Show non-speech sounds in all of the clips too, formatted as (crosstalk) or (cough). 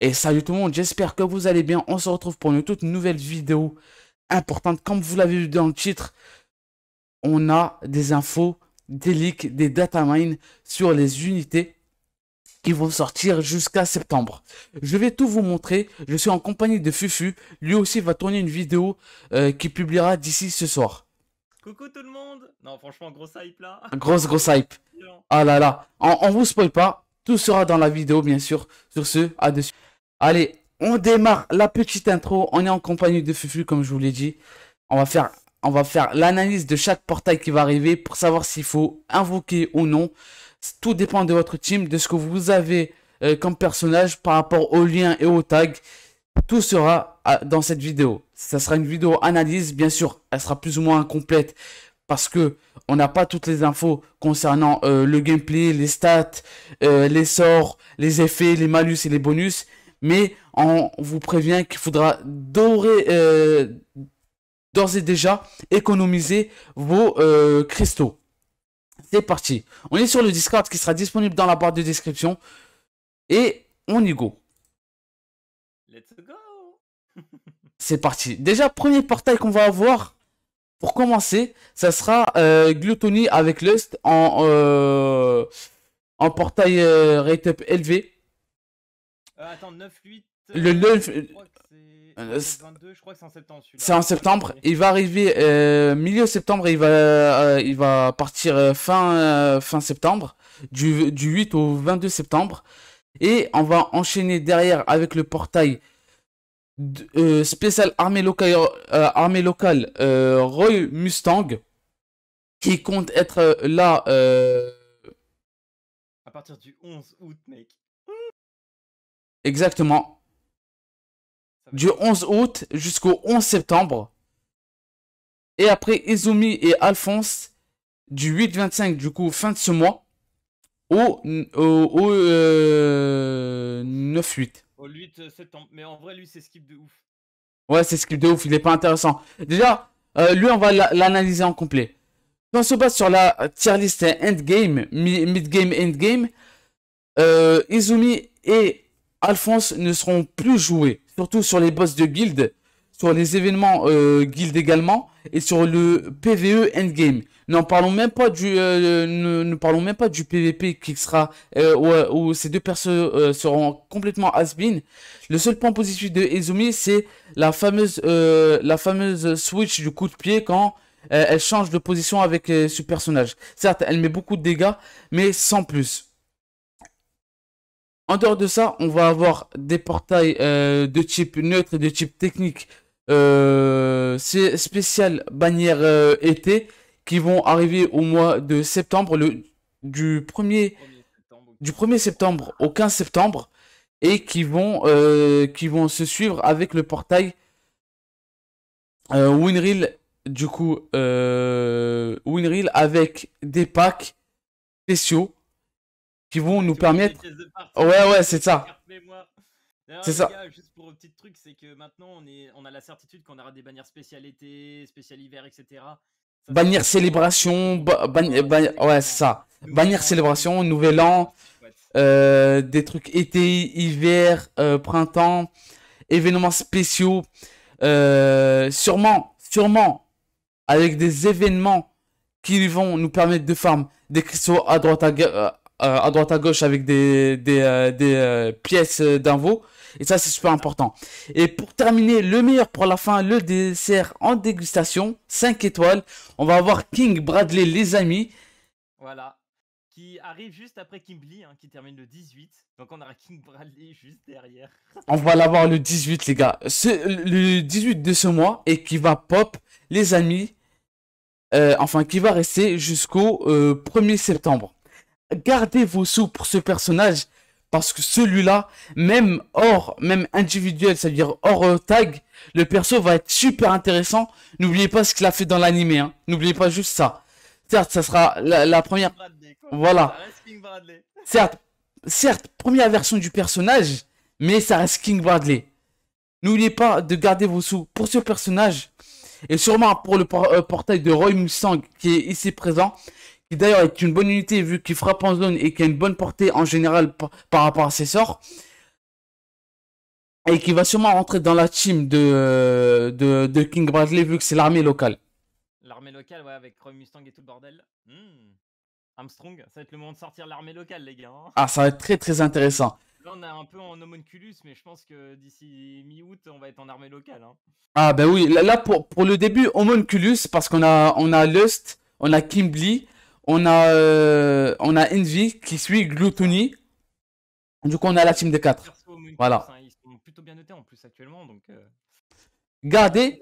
Et salut tout le monde, j'espère que vous allez bien. On se retrouve pour une toute nouvelle vidéo importante. Comme vous l'avez vu dans le titre, on a des infos, des leaks, des data mines sur les unités qui vont sortir jusqu'à septembre. Je vais tout vous montrer. Je suis en compagnie de Fufu. Lui aussi va tourner une vidéo qu'il euh, qui publiera d'ici ce soir. Coucou tout le monde Non, franchement, grosse hype là. (laughs) Grosse, grosse hype. Ah là là. On, on vous spoil pas. Tout sera dans la vidéo, bien sûr. Sur ce, à dessus. Allez, on démarre la petite intro. On est en compagnie de Fufu, comme je vous l'ai dit. On va faire, on va faire l'analyse de chaque portail qui va arriver pour savoir s'il faut invoquer ou non. Tout dépend de votre team, de ce que vous avez euh, comme personnage par rapport aux liens et aux tags. Tout sera ah, dans cette vidéo. Ça sera une vidéo analyse, bien sûr. Elle sera plus ou moins incomplète parce que on n'a pas toutes les infos concernant euh, le gameplay, les stats, euh, les sorts, les effets, les malus et les bonus mais on vous prévient qu'il faudra euh, d'ores et déjà économiser vos euh, cristaux. C'est parti. On est sur le Discord qui sera disponible dans la barre de description. Et on y go. Let's go (laughs) C'est parti. Déjà, premier portail qu'on va avoir, pour commencer, ça sera euh, Gluttony avec Lust en, euh, portail euh, rate up élevé. Euh, attends, 9 Le 9. Euh, euh, je crois que c'est en septembre C'est en septembre. Il va arriver euh, milieu septembre il va, il va partir fin, fin septembre, du, 8 au 22 septembre. Et on va enchaîner derrière avec le portail spécial armée locale, armée locale Roy Mustang qui compte être là à partir du 11 août mec Exactement. Du 11 août jusqu'au 11 septembre. Et après Izumi et Alphonse, du 8-25, du coup, fin de ce mois, au, 9-8. Au 8 euh, septembre. Mais en vrai, lui, c'est skip de ouf. Ouais, c'est skip de ouf. Il n'est pas intéressant. Déjà, euh, lui, on va l'analyser en complet. Quand on se base sur la tier list endgame, mid-game, endgame, euh, Izumi et Alphonse ne seront plus joués, surtout sur les boss de guild, sur les événements euh, guild également, et sur le PVE endgame. N'en parlons même pas du, euh, ne, parlons même pas du PVP qui sera euh, où, ces deux personnes euh, seront complètement has-been. Le seul point positif de Izumi, c'est la fameuse, la fameuse switch du coup de pied quand elle change de position avec ce personnage. Certes, elle met beaucoup de dégâts, mais sans plus. En dehors de ça, on va avoir des portails euh, de type neutre et de type technique euh, spécial bannière euh, été qui vont arriver au mois de septembre, le, du 1er du 1 septembre au 15 septembre et qui vont, euh, qui vont se suivre avec le portail Winreel du coup Winreel avec des packs spéciaux qui vont nous permettre. Ouais, ouais, c'est ça. C'est ça. juste pour un petit truc, c'est que maintenant on, est, on a la certitude qu'on aura des bannières spécial été, spécial hiver, etc. Ça bannière célébration, ouais, c'est ça. Bannière célébration, nouvel an, euh, des trucs été, hiver, euh, printemps, événements spéciaux. Euh, sûrement, sûrement, avec des événements qui vont nous permettre de farm des cristaux à droite, à, euh, à droite à gauche avec des, des, euh, des euh, pièces d'invo. Et ça, c'est super important. Et pour terminer, le meilleur pour la fin, le dessert en dégustation, 5 étoiles. On va avoir King Bradley, les amis. Voilà. Qui arrive juste après Kimberly, hein, qui termine le 18. Donc on aura King Bradley juste derrière. (laughs) on va l'avoir le 18, les gars. le 18 de ce mois et qui va pop, les amis. enfin, qui va rester jusqu'au 1er septembre gardez vos sous pour ce personnage parce que celui-là, même hors, même individuel, c'est-à-dire hors euh, tag, le perso va être super intéressant. N'oubliez pas ce qu'il a fait dans l'animé, hein. N'oubliez pas juste ça. Certes, ça sera la, première. voilà. Certes, certes, première version du personnage, mais ça reste King Bradley. N'oubliez pas de garder vos sous pour ce personnage et sûrement pour le euh, portail de Roy Mustang qui est ici présent qui d'ailleurs est une bonne unité vu qu'il frappe en zone et qui a une bonne portée en général par, rapport à ses sorts. Et qui va sûrement rentrer dans la team de, de, King Bradley vu que c'est l'armée locale. L'armée locale, ouais, avec Chrome, Mustang et tout le bordel. Hmm. Armstrong, ça va être le moment de sortir l'armée locale, les gars. Hein. Ah, ça va être très très intéressant. Là, on est un peu en homunculus, mais je pense que d'ici mi-août, on va être en armée locale. Hein. Ah, ben oui, là, pour, pour le début, homunculus, parce qu'on a, on a Lust, on a Kimblee. On a, euh, on a Envy qui suit Gluttony. Du coup, on a la team des 4. Voilà. Ils sont plutôt bien notés en plus actuellement. Euh. Gardez.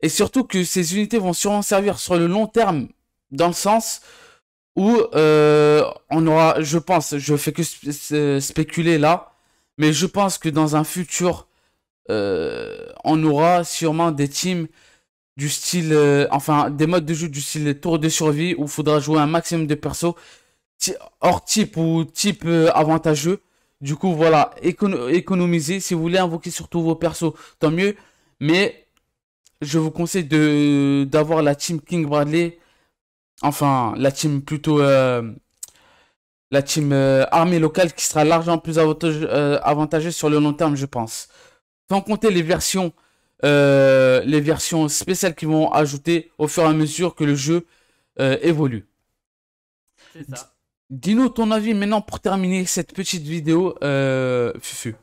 Et surtout que ces unités vont sûrement servir sur le long terme. Dans le sens où euh, on aura, je pense, je fais que spéculer là. Mais je pense que dans un futur, on aura sûrement des teams du style, euh, enfin, des modes de jeu du style tour de survie où il faudra jouer un maximum de persos hors type ou type euh, avantageux. Du coup, voilà, Économisez, économiser. Si vous voulez invoquer surtout vos persos, tant mieux. Mais je vous conseille de d'avoir la team King Bradley. Enfin, la team plutôt. Euh, la team armée locale qui sera largement plus avantage, avantageuse sur le long terme, je pense. Sans compter les versions euh, les versions spéciales qui vont ajouter au fur et à mesure que le jeu euh, évolue. C'est ça. Dis-nous ton avis maintenant pour terminer cette petite vidéo, euh, Fufu.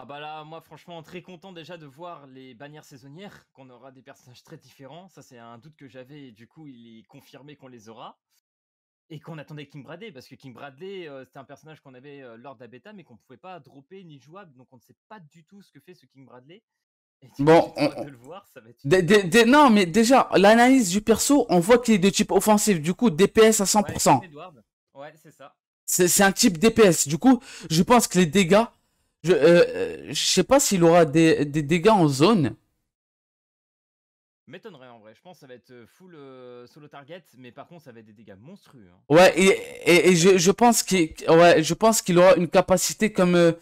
Ah bah là, moi franchement très content déjà de voir les bannières saisonnières, qu'on aura des personnages très différents. Ça c'est un doute que j'avais et du coup il est confirmé qu'on les aura et qu'on attendait King Bradley parce que King Bradley euh, c'était un personnage qu'on avait euh, lors de la bêta mais qu'on pouvait pas dropper ni jouable donc on ne sait pas du tout ce que fait ce King Bradley. bon, on... peut le voir, ça va être... non mais déjà l'analyse du perso, on voit qu'il est de type offensif du coup DPS à 100%. c'est un type DPS du coup, je pense que les dégâts je ne euh, sais pas s'il aura des, des dégâts en zone M'étonnerait en vrai. Je pense que ça va être euh, full euh, solo target, mais par contre, ça va être des dégâts monstrueux. Hein. Ouais, et, je, pense qu'il ouais, je pense qu'il aura une capacité comme.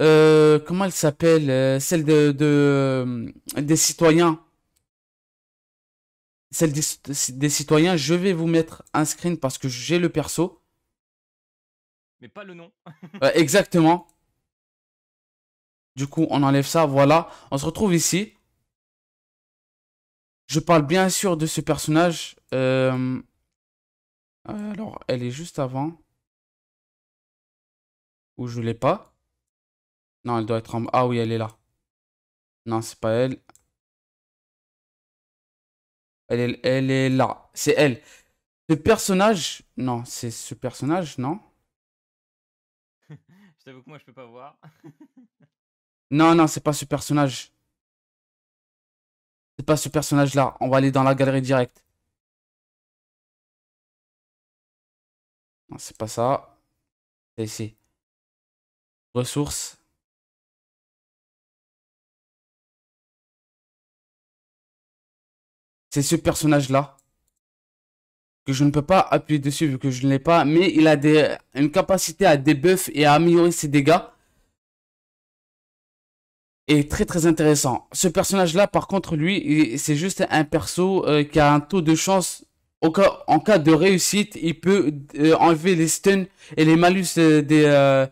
Euh, comment elle s'appelle Celle de, des citoyens. Celle des, des, citoyens. Je vais vous mettre un screen parce que j'ai le perso. Mais pas le nom. (laughs) exactement. Du coup, on enlève ça. Voilà. On se retrouve ici. Je parle bien sûr de ce personnage. Euh, alors, elle est juste avant. Ou je l'ai pas. Non, elle doit être en... Ah oui, elle est là. Non, c'est pas elle. Elle est, là. C'est elle. Ce personnage... Non, c'est ce personnage, non (laughs) Je t'avoue que moi, je peux pas voir. (laughs) non, non, c'est pas ce personnage pas ce personnage-là. On va aller dans la galerie directe. c'est pas ça. C'est ici. Ressources. C'est ce personnage-là. Que je ne peux pas appuyer dessus vu que je ne l'ai pas. Mais il a des, une capacité à débuff et à améliorer ses dégâts est très très intéressant. Ce personnage-là, par contre, lui, c'est juste un perso euh, qui a un taux de chance. Au cas, en cas de réussite, il peut euh, enlever les stuns et les malus euh, des,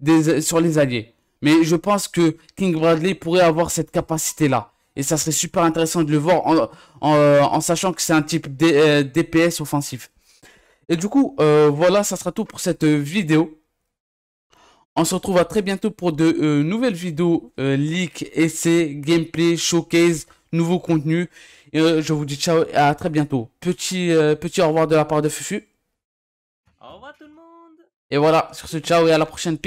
des, sur les alliés. Mais je pense que King Bradley pourrait avoir cette capacité-là. Et ça serait super intéressant de le voir en, en, sachant que c'est un type DPS offensif. Et du coup, voilà, ça sera tout pour cette vidéo. On se retrouve à très bientôt pour de euh, nouvelles vidéos, leak euh, leaks, essais, gameplay, showcase, nouveaux contenus. Euh, je vous dis ciao et à très bientôt. Petit, petit au revoir de la part de Fufu. Au revoir tout le monde. Et voilà, sur ce, ciao et à la prochaine.